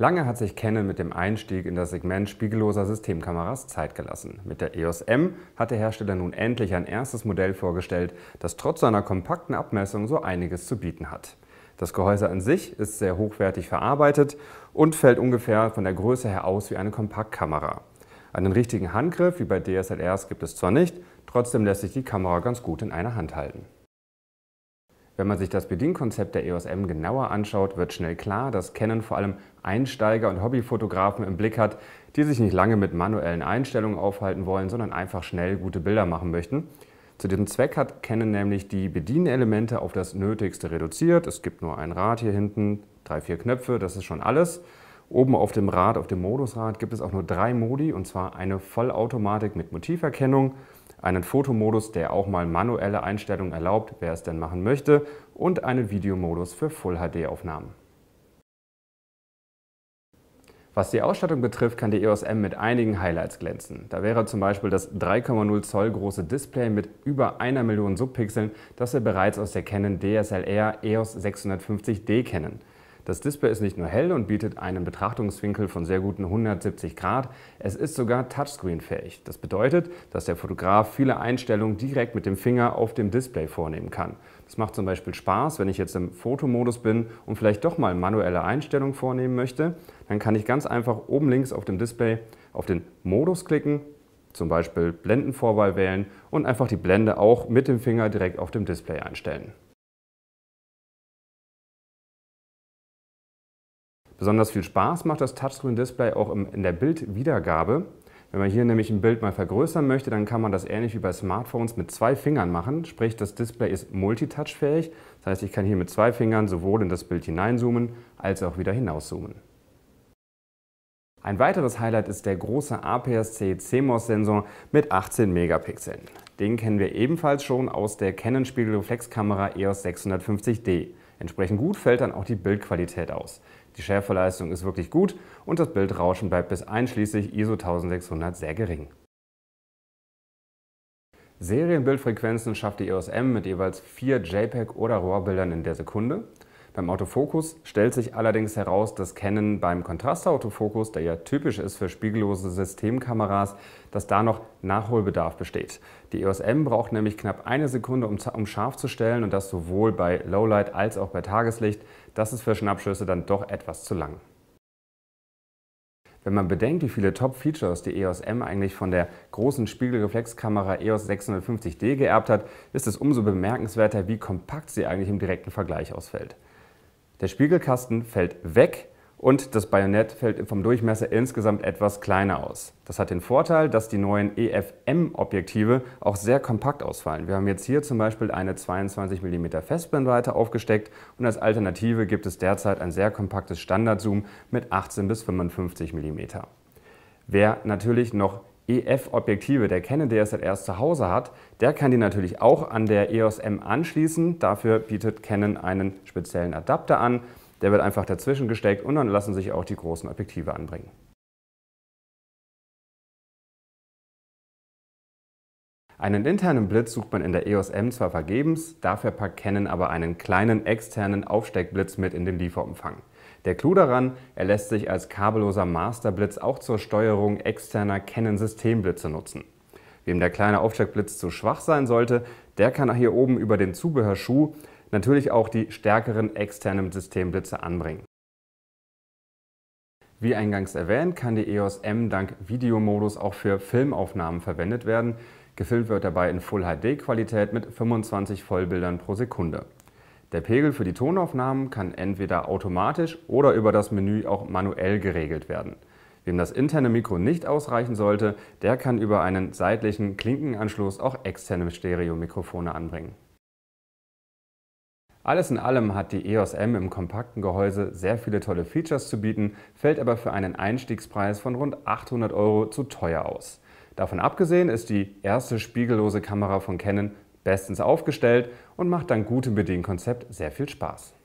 Lange hat sich Canon mit dem Einstieg in das Segment spiegelloser Systemkameras Zeit gelassen. Mit der EOS M hat der Hersteller nun endlich ein erstes Modell vorgestellt, das trotz seiner kompakten Abmessung so einiges zu bieten hat. Das Gehäuse an sich ist sehr hochwertig verarbeitet und fällt ungefähr von der Größe her aus wie eine Kompaktkamera. Einen richtigen Handgriff wie bei DSLRs gibt es zwar nicht, trotzdem lässt sich die Kamera ganz gut in einer Hand halten. Wenn man sich das Bedienkonzept der EOS M genauer anschaut, wird schnell klar, dass Canon vor allem Einsteiger und Hobbyfotografen im Blick hat, die sich nicht lange mit manuellen Einstellungen aufhalten wollen, sondern einfach schnell gute Bilder machen möchten. Zu diesem Zweck hat Canon nämlich die Bedienelemente auf das Nötigste reduziert. Es gibt nur ein Rad hier hinten, drei, vier Knöpfe, das ist schon alles. Oben auf dem Rad, auf dem Modusrad, gibt es auch nur drei Modi, und zwar eine Vollautomatik mit Motiverkennung, einen Fotomodus, der auch mal manuelle Einstellungen erlaubt, wer es denn machen möchte, und einen Videomodus für Full-HD-Aufnahmen. Was die Ausstattung betrifft, kann die EOS M mit einigen Highlights glänzen. Da wäre zum Beispiel das 3,0 Zoll große Display mit über einer Million Subpixeln, das wir bereits aus der Canon DSLR EOS 650D kennen. Das Display ist nicht nur hell und bietet einen Betrachtungswinkel von sehr guten 170 Grad, es ist sogar Touchscreen-fähig. Das bedeutet, dass der Fotograf viele Einstellungen direkt mit dem Finger auf dem Display vornehmen kann. Das macht zum Beispiel Spaß, wenn ich jetzt im Fotomodus bin und vielleicht doch mal manuelle Einstellungen vornehmen möchte. Dann kann ich ganz einfach oben links auf dem Display auf den Modus klicken, zum Beispiel Blendenvorwahl wählen und einfach die Blende auch mit dem Finger direkt auf dem Display einstellen. Besonders viel Spaß macht das Touchscreen-Display auch in der Bildwiedergabe. Wenn man hier nämlich ein Bild mal vergrößern möchte, dann kann man das ähnlich wie bei Smartphones mit zwei Fingern machen. Sprich, das Display ist multitouchfähig. Das heißt, ich kann hier mit zwei Fingern sowohl in das Bild hineinzoomen als auch wieder hinauszoomen. Ein weiteres Highlight ist der große APS-C CMOS-Sensor mit 18 Megapixeln. Den kennen wir ebenfalls schon aus der Canon-Spiegelreflexkamera EOS 650D. Entsprechend gut fällt dann auch die Bildqualität aus. Die Schärfeleistung ist wirklich gut und das Bildrauschen bleibt bis einschließlich ISO 1600 sehr gering. Serienbildfrequenzen schafft die EOS M mit jeweils vier JPEG- oder RAW-Bildern in der Sekunde. Beim Autofokus stellt sich allerdings heraus, dass Canon beim Kontrastautofokus, der ja typisch ist für spiegellose Systemkameras, dass da noch Nachholbedarf besteht. Die EOS M braucht nämlich knapp eine Sekunde, um, um scharf zu stellen und das sowohl bei Lowlight als auch bei Tageslicht. Das ist für Schnappschüsse dann doch etwas zu lang. Wenn man bedenkt, wie viele Top-Features die EOS M eigentlich von der großen Spiegelreflexkamera EOS 650D geerbt hat, ist es umso bemerkenswerter, wie kompakt sie eigentlich im direkten Vergleich ausfällt. Der Spiegelkasten fällt weg und das Bajonett fällt vom Durchmesser insgesamt etwas kleiner aus. Das hat den Vorteil, dass die neuen EFM-Objektive auch sehr kompakt ausfallen. Wir haben jetzt hier zum Beispiel eine 22 mm Festbrennweite aufgesteckt und als Alternative gibt es derzeit ein sehr kompaktes Standardzoom mit 18 bis 55 mm. Wer natürlich noch EF-Objektive der Canon DSLRs halt zu Hause hat, der kann die natürlich auch an der EOS M anschließen. Dafür bietet Canon einen speziellen Adapter an. Der wird einfach dazwischen gesteckt und dann lassen sich auch die großen Objektive anbringen. Einen internen Blitz sucht man in der EOS M zwar vergebens, dafür packt Canon aber einen kleinen externen Aufsteckblitz mit in den Lieferumfang. Der Clou daran, er lässt sich als kabelloser Masterblitz auch zur Steuerung externer Canon-Systemblitze nutzen. Wem der kleine Aufsteckblitz zu schwach sein sollte, der kann hier oben über den Zubehörschuh natürlich auch die stärkeren externen Systemblitze anbringen. Wie eingangs erwähnt, kann die EOS M dank Videomodus auch für Filmaufnahmen verwendet werden. Gefilmt wird dabei in Full HD-Qualität mit 25 Vollbildern pro Sekunde. Der Pegel für die Tonaufnahmen kann entweder automatisch oder über das Menü auch manuell geregelt werden. Wem das interne Mikro nicht ausreichen sollte, der kann über einen seitlichen Klinkenanschluss auch externe Stereo-Mikrofone anbringen. Alles in allem hat die EOS M im kompakten Gehäuse sehr viele tolle Features zu bieten, fällt aber für einen Einstiegspreis von rund 800 Euro zu teuer aus. Davon abgesehen ist die erste spiegellose Kamera von Canon bestens aufgestellt und macht dank gutem Bedienkonzept sehr viel Spaß.